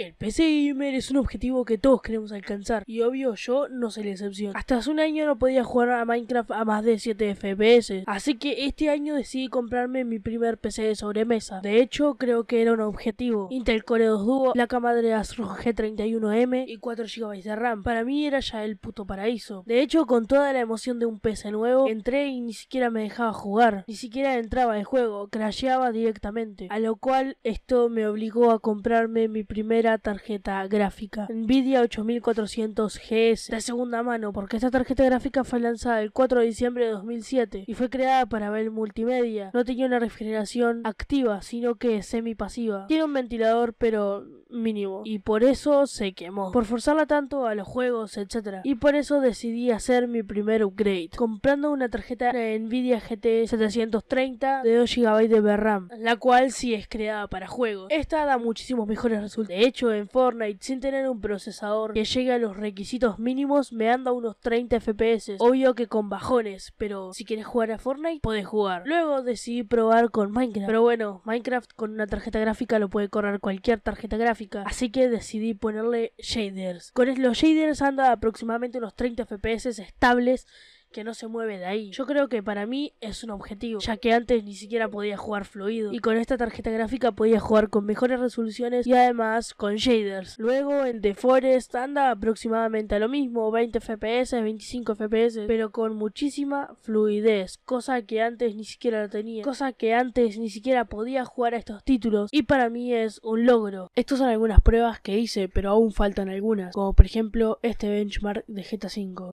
El PC Gamer es un objetivo que todos queremos alcanzar, y obvio yo no soy la excepción. Hasta hace un año no podía jugar a Minecraft a más de 7 FPS, así que este año decidí comprarme mi primer PC de sobremesa. De hecho, creo que era un objetivo. Intel Core 2 Duo, la madre de Asus G31M y 4 GB de RAM. Para mí era ya el puto paraíso. De hecho, con toda la emoción de un PC nuevo, entré y ni siquiera me dejaba jugar, ni siquiera entraba de juego, crasheaba directamente. A lo cual esto me obligó a comprarme mi primera tarjeta gráfica Nvidia 8400GS de segunda mano porque esta tarjeta gráfica fue lanzada el 4 de diciembre de 2007 y fue creada para ver multimedia. No tenía una refrigeración activa sino que semi pasiva Tiene un ventilador pero mínimo y por eso se quemó, por forzarla tanto a los juegos, etc. Y por eso decidí hacer mi primer upgrade, comprando una tarjeta Nvidia GT 730 e de 2 GB de RAM, la cual sí es creada para juegos. Esta da muchísimos mejores resultados. De hecho, en Fortnite, sin tener un procesador que llegue a los requisitos mínimos, me anda unos 30 FPS, obvio que con bajones, pero si quieres jugar a Fortnite, puedes jugar. Luego decidí probar con Minecraft, pero bueno, Minecraft con una tarjeta gráfica lo puede correr cualquier tarjeta gráfica así que decidí ponerle shaders. Con los shaders anda aproximadamente unos 30 fps estables que no se mueve de ahí. Yo creo que para mí es un objetivo, ya que antes ni siquiera podía jugar fluido y con esta tarjeta gráfica podía jugar con mejores resoluciones y además con shaders. Luego en The Forest anda aproximadamente a lo mismo, 20 FPS, 25 FPS, pero con muchísima fluidez, cosa que antes ni siquiera la tenía, cosa que antes ni siquiera podía jugar a estos títulos y para mí es un logro. Estas son algunas pruebas que hice, pero aún faltan algunas, como por ejemplo este benchmark de GTA V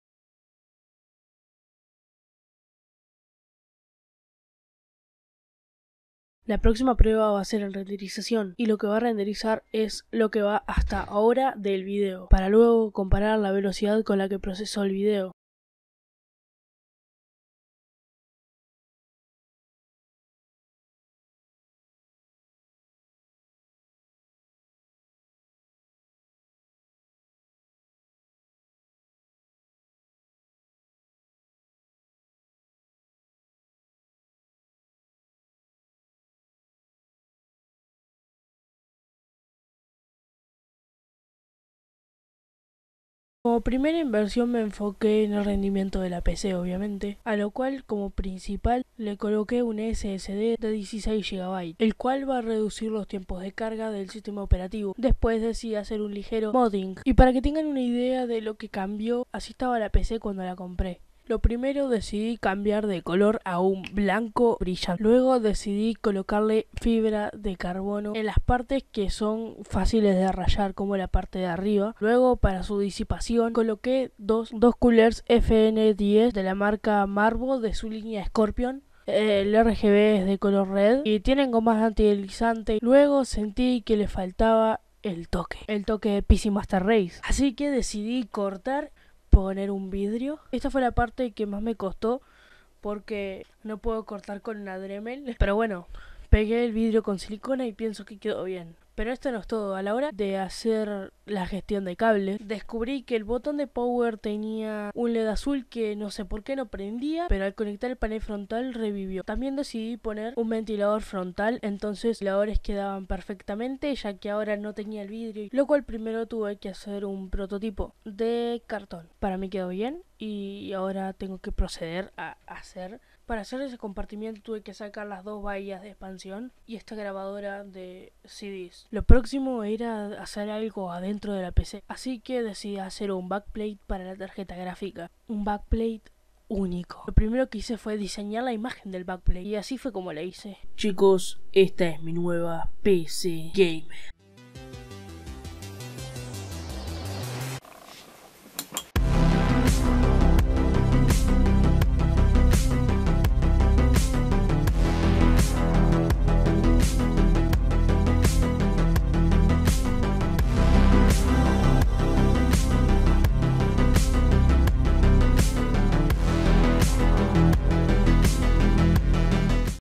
La próxima prueba va a ser en renderización y lo que va a renderizar es lo que va hasta ahora del video, para luego comparar la velocidad con la que procesó el video. Como primera inversión me enfoqué en el rendimiento de la PC obviamente, a lo cual como principal le coloqué un SSD de 16 GB, el cual va a reducir los tiempos de carga del sistema operativo. Después decidí hacer un ligero modding. Y para que tengan una idea de lo que cambió, así estaba la PC cuando la compré. Lo primero decidí cambiar de color a un blanco brillante. Luego decidí colocarle fibra de carbono en las partes que son fáciles de rayar como la parte de arriba. Luego para su disipación coloqué dos, dos coolers FN10 de la marca Marvo de su línea Scorpion. El RGB es de color red y tienen gomas antideslizante. Luego sentí que le faltaba el toque, el toque de PC Master Race. Así que decidí cortar poner un vidrio. Esta fue la parte que más me costó porque no puedo cortar con una Dremel. Pero bueno, pegué el vidrio con silicona y pienso que quedó bien. Pero esto no es todo. A la hora de hacer la gestión de cables, descubrí que el botón de power tenía un LED azul que no sé por qué no prendía, pero al conectar el panel frontal revivió. También decidí poner un ventilador frontal, entonces los ventiladores quedaban perfectamente, ya que ahora no tenía el vidrio, lo cual primero tuve que hacer un prototipo de cartón. Para mí quedó bien y ahora tengo que proceder a hacer para hacer ese compartimiento tuve que sacar las dos bahías de expansión y esta grabadora de CDs. Lo próximo era hacer algo adentro de la PC, así que decidí hacer un backplate para la tarjeta gráfica. Un backplate único. Lo primero que hice fue diseñar la imagen del backplate y así fue como la hice. Chicos, esta es mi nueva PC Gamer.